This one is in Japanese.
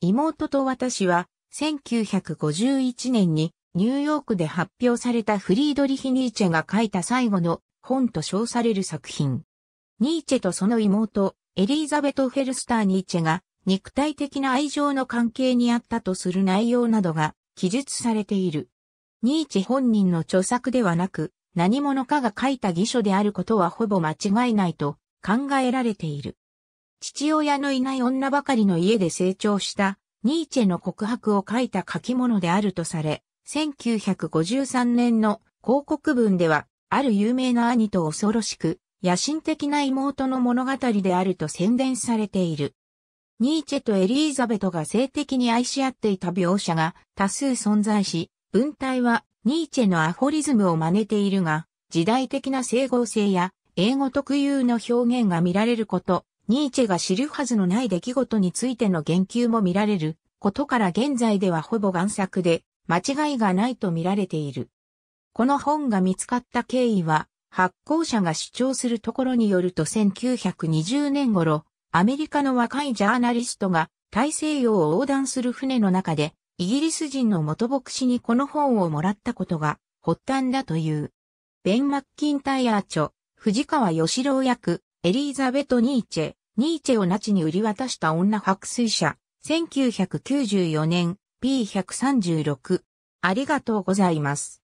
妹と私は、1951年にニューヨークで発表されたフリードリヒ・ニーチェが書いた最後の本と称される作品。ニーチェとその妹、エリーザベト・フェルスター・ニーチェが肉体的な愛情の関係にあったとする内容などが記述されている。ニーチェ本人の著作ではなく、何者かが書いた偽書であることはほぼ間違いないと考えられている。父親のいない女ばかりの家で成長したニーチェの告白を書いた書き物であるとされ、1953年の広告文では、ある有名な兄と恐ろしく、野心的な妹の物語であると宣伝されている。ニーチェとエリーザベトが性的に愛し合っていた描写が多数存在し、文体はニーチェのアフォリズムを真似ているが、時代的な整合性や英語特有の表現が見られること、ニーチェが知るはずのない出来事についての言及も見られることから現在ではほぼ贋作で間違いがないと見られている。この本が見つかった経緯は発行者が主張するところによると1920年頃、アメリカの若いジャーナリストが大西洋を横断する船の中でイギリス人の元牧師にこの本をもらったことが発端だという。ベン・マッキンタイアーチョ、藤川義郎役、エリーザベト・ニーチェ、ニーチェをナチに売り渡した女白水社、1994年 P136。ありがとうございます。